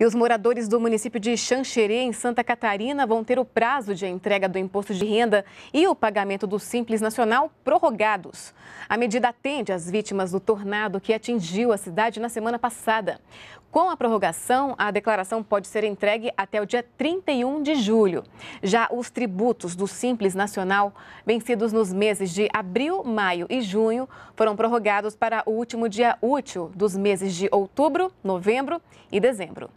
E os moradores do município de Xanxerê, em Santa Catarina, vão ter o prazo de entrega do imposto de renda e o pagamento do Simples Nacional prorrogados. A medida atende às vítimas do tornado que atingiu a cidade na semana passada. Com a prorrogação, a declaração pode ser entregue até o dia 31 de julho. Já os tributos do Simples Nacional, vencidos nos meses de abril, maio e junho, foram prorrogados para o último dia útil dos meses de outubro, novembro e dezembro.